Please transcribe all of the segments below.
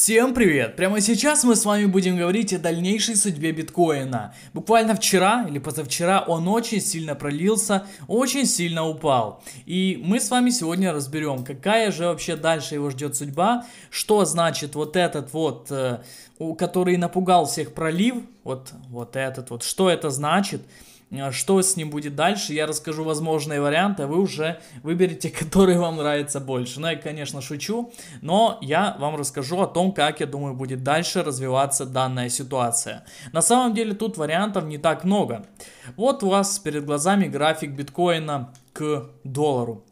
Всем привет! Прямо сейчас мы с вами будем говорить о дальнейшей судьбе биткоина. Буквально вчера или позавчера он очень сильно пролился, очень сильно упал. И мы с вами сегодня разберем, какая же вообще дальше его ждет судьба, что значит вот этот вот, э, который напугал всех пролив, вот, вот этот вот, что это значит, Э, что с ним будет дальше, я расскажу возможные варианты, а вы уже выберете, который вам нравится больше. Ну, я, конечно, шучу, но я вам расскажу о том, как, я думаю, будет дальше развиваться данная ситуация. На самом деле тут вариантов не так много. Вот у вас перед глазами график биткоина к доллару.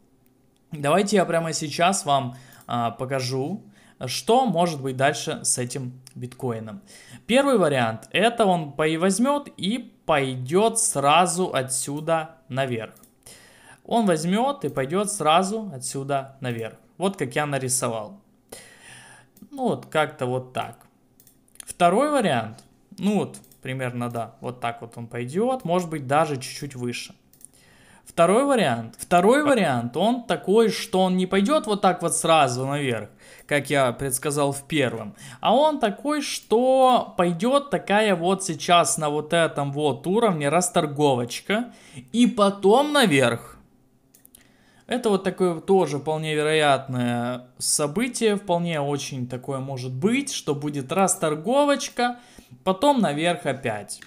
Давайте я прямо сейчас вам а, покажу что может быть дальше с этим биткоином. Первый вариант, это он возьмет и пойдет сразу отсюда наверх. Он возьмет и пойдет сразу отсюда наверх. Вот как я нарисовал. Ну вот как-то вот так. Второй вариант, ну вот примерно да, вот так вот он пойдет, может быть даже чуть-чуть выше. Второй вариант. Второй вариант, он такой, что он не пойдет вот так вот сразу наверх, как я предсказал в первом, а он такой, что пойдет такая вот сейчас на вот этом вот уровне расторговочка и потом наверх. Это вот такое тоже вполне вероятное событие, вполне очень такое может быть, что будет расторговочка, потом наверх опять.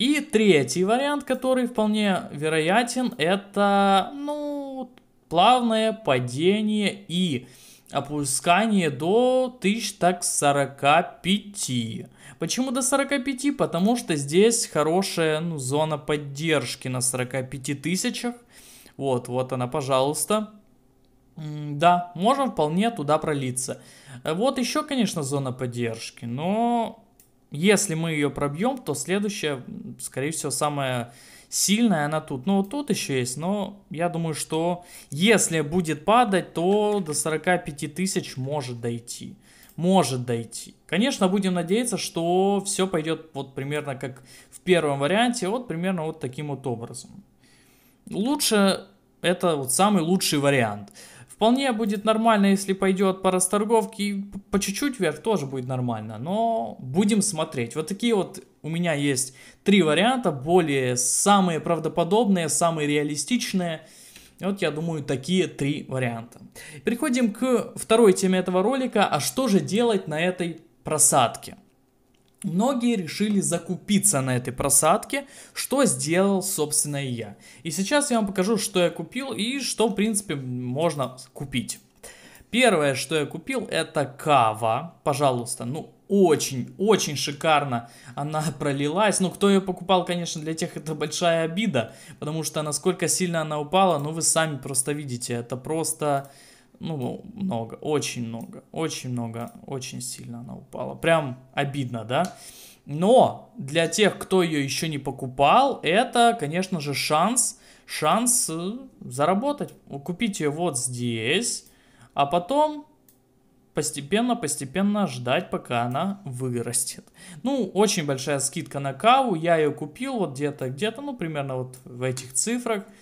И третий вариант, который вполне вероятен, это, ну, плавное падение и опускание до 1045. Почему до 45? Потому что здесь хорошая ну, зона поддержки на 45 тысячах. Вот, вот она, пожалуйста. Да, можем вполне туда пролиться. Э, вот еще, конечно, зона поддержки, но если мы ее пробьем, то следующая, скорее всего, самая сильная она тут. Ну, вот тут еще есть, но я думаю, что если будет падать, то до 45 тысяч может дойти. Может дойти. Конечно, будем надеяться, что все пойдет вот примерно как в первом варианте, вот примерно вот таким вот образом. Лучше, это вот самый лучший вариант. Вполне будет нормально, если пойдет по расторговке, и по чуть-чуть вверх тоже будет нормально, но будем смотреть. Вот такие вот у меня есть три варианта, более самые правдоподобные, самые реалистичные. И вот я думаю, такие три варианта. Переходим к второй теме этого ролика, а что же делать на этой просадке? Многие решили закупиться на этой просадке, что сделал, собственно, и я. И сейчас я вам покажу, что я купил и что, в принципе, можно купить. Первое, что я купил, это кава. Пожалуйста, ну, очень-очень шикарно она пролилась. Ну, кто ее покупал, конечно, для тех это большая обида, потому что насколько сильно она упала, ну, вы сами просто видите, это просто ну, много, очень много, очень много, очень сильно она упала. Прям обидно, да? Но для тех, кто ее еще не покупал, это, конечно же, шанс, шанс э, заработать. Купить ее вот здесь, а потом постепенно-постепенно ждать, пока она вырастет. Ну, очень большая скидка на каву, я ее купил вот где-то, где-то, ну, примерно вот в этих цифрах –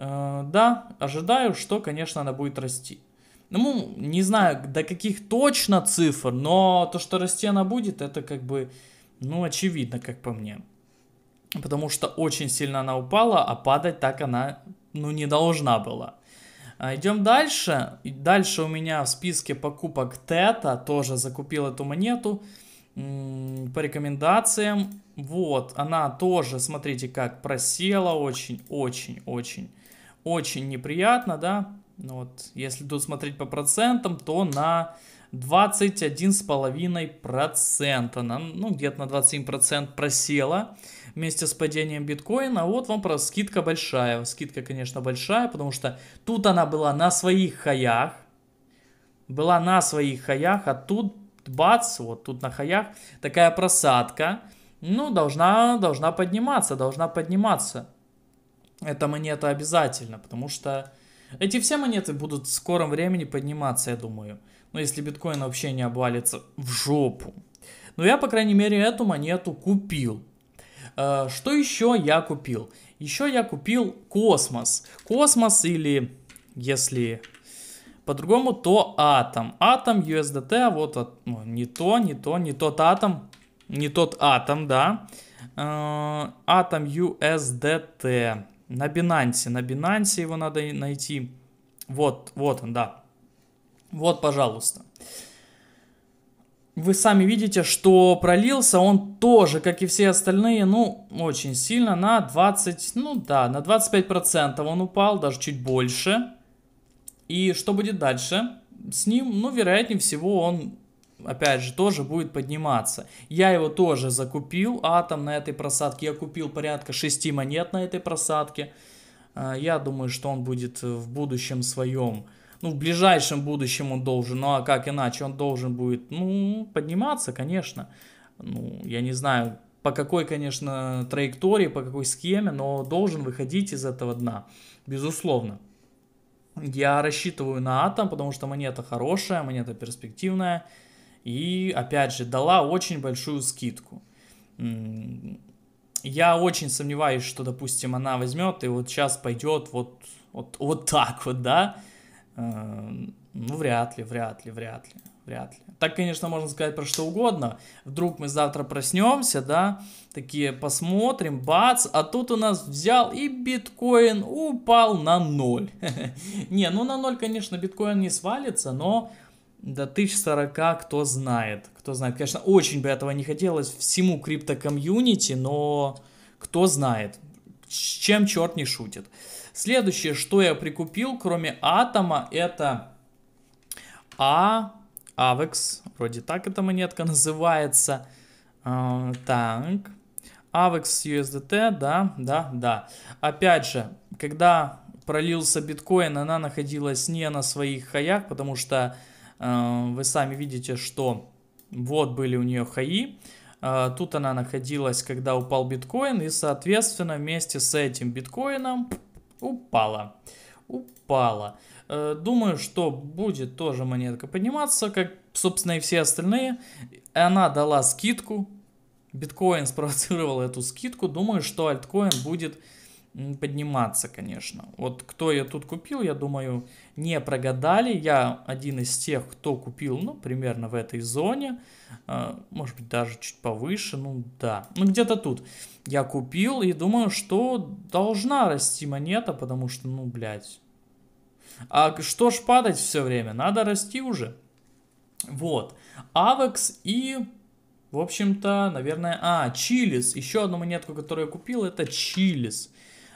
Э, да, ожидаю, что, конечно, она будет расти. Ну, не знаю, до каких точно цифр, но то, что расти она будет, это как бы, ну, очевидно, как по мне. Потому что очень сильно она упала, а падать так она, ну, не должна была. А, идем дальше. Дальше у меня в списке покупок Тета. Тоже закупил эту монету по рекомендациям. Вот, она тоже, смотрите, как просела очень-очень-очень очень неприятно, да. Ну вот, если тут смотреть по процентам, то на 21,5%, на, ну, где-то на 27% просела вместе с падением биткоина. Вот вам про скидка большая. Скидка, конечно, большая, потому что тут она была на своих хаях. Была на своих хаях, а тут бац, вот тут на хаях такая просадка. Ну, должна, должна подниматься, должна подниматься эта монета обязательно, потому что эти все монеты будут в скором времени подниматься, я думаю. Но ну, если биткоин вообще не обвалится в жопу. Но я, по крайней мере, эту монету купил. Э, что еще я купил? Еще я купил космос. Космос или, если по-другому, то атом. Атом USDT, а вот ну, не то, не то, не тот атом, не тот атом, да. Э, атом USDT на Binance. На Binance его надо найти. Вот, вот он, да. Вот, пожалуйста. Вы сами видите, что пролился он тоже, как и все остальные, ну, очень сильно, на 20, ну да, на 25% он упал, даже чуть больше. И что будет дальше? С ним, ну, вероятнее всего, он опять же, тоже будет подниматься. Я его тоже закупил, атом на этой просадке. Я купил порядка 6 монет на этой просадке. А, я думаю, что он будет в будущем своем, ну, в ближайшем будущем он должен, ну, а как иначе, он должен будет, ну, подниматься, конечно. Ну, я не знаю, по какой, конечно, траектории, по какой схеме, но должен выходить из этого дна, безусловно. Я рассчитываю на атом, потому что монета хорошая, монета перспективная и, опять же, дала очень большую скидку. Я очень сомневаюсь, что, допустим, она возьмет и вот сейчас пойдет вот, вот, вот так вот, да? Э, ну, вряд ли, вряд ли, вряд ли, вряд ли. Так, конечно, можно сказать про что угодно. Вдруг мы завтра проснемся, да, такие посмотрим, бац, а тут у нас взял и биткоин упал на ноль. Не, ну на ноль, конечно, биткоин не свалится, но до 1040, кто знает. Кто знает. Конечно, очень бы этого не хотелось всему крипто-комьюнити, но кто знает. С чем черт не шутит. Следующее, что я прикупил, кроме Атома, это А... Авекс. Вроде так эта монетка называется. А, так. Авекс USDT, да, да, да. Опять же, когда пролился биткоин, она находилась не на своих хаях, потому что Э, вы сами видите, что вот были у нее хаи. Э, тут она находилась, когда упал биткоин, и, соответственно, вместе с этим биткоином упала. Упала. Э, думаю, что будет тоже монетка подниматься, как, собственно, и все остальные. Она дала скидку. Биткоин спровоцировал эту скидку. Думаю, что альткоин будет подниматься, конечно. Вот кто я тут купил, я думаю, не прогадали. Я один из тех, кто купил, ну, примерно в этой зоне. А, может быть, даже чуть повыше, ну да. Ну, где-то тут. Я купил и думаю, что должна расти монета, потому что, ну, блядь. А что ж падать все время? Надо расти уже. Вот. Авекс и... В общем-то, наверное... А, Чилис. Еще одну монетку, которую я купил, это Чилис. Чилис.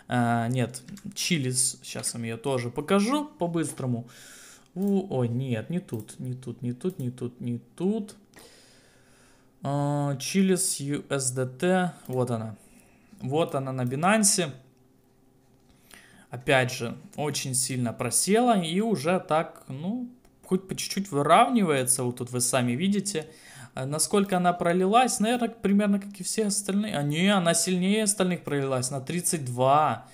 А, нет, чилис, сейчас вам ее тоже покажу по-быстрому. О, нет, не тут, не тут, не тут, не тут, не тут. А, чилис USDT, вот она. Вот она на Binance. Опять же, очень сильно просела и уже так, ну, хоть по чуть-чуть выравнивается, вот тут вы сами видите. Э, насколько она пролилась? Наверное, примерно как и все остальные. А не, она сильнее остальных пролилась, на 32.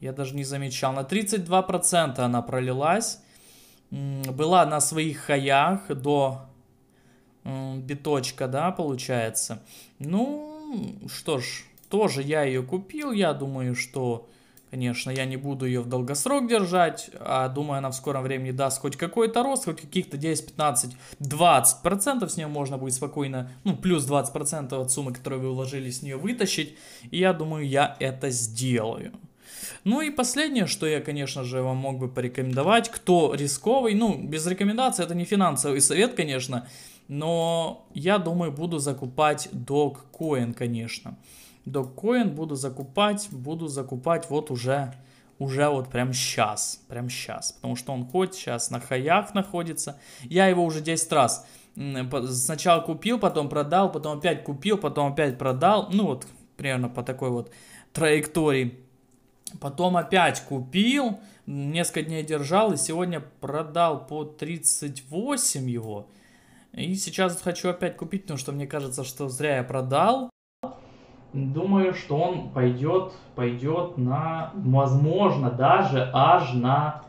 Я даже не замечал. На 32% она пролилась. Была на своих хаях до биточка, да, получается. Ну, что ж, тоже я ее купил. Я думаю, что Конечно, я не буду ее в долгосрок держать, а думаю, она в скором времени даст хоть какой-то рост, хоть каких-то 10, 15, 20 процентов с нее можно будет спокойно, ну, плюс 20 процентов от суммы, которую вы вложили, с нее вытащить. И я думаю, я это сделаю. Ну и последнее, что я, конечно же, вам мог бы порекомендовать, кто рисковый, ну, без рекомендации это не финансовый совет, конечно, но я думаю, буду закупать доккоин, конечно. Конечно. Доккоин буду закупать, буду закупать вот уже, уже вот прям сейчас, прям сейчас, потому что он хоть сейчас на хаях находится, я его уже 10 раз сначала купил, потом продал, потом опять купил, потом опять продал, ну вот примерно по такой вот траектории, потом опять купил, несколько дней держал и сегодня продал по 38 его, и сейчас хочу опять купить, потому что мне кажется, что зря я продал. Думаю, что он пойдет, пойдет на, возможно, даже аж на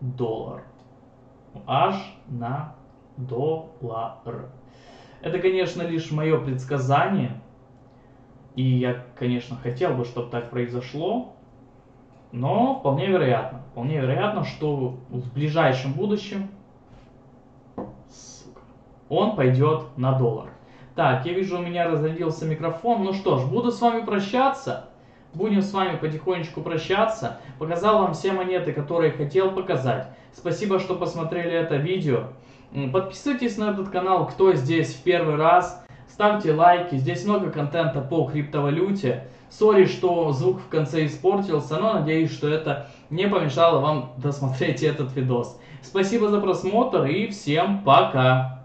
доллар. Аж на доллар. Это, конечно, лишь мое предсказание. И я, конечно, хотел бы, чтобы так произошло. Но вполне вероятно. Вполне вероятно, что в ближайшем будущем он пойдет на доллар. Так, я вижу, у меня разрядился микрофон. Ну что ж, буду с вами прощаться. Будем с вами потихонечку прощаться. Показал вам все монеты, которые хотел показать. Спасибо, что посмотрели это видео. Подписывайтесь на этот канал, кто здесь в первый раз. Ставьте лайки, здесь много контента по криптовалюте. Сори, что звук в конце испортился, но надеюсь, что это не помешало вам досмотреть этот видос. Спасибо за просмотр и всем пока!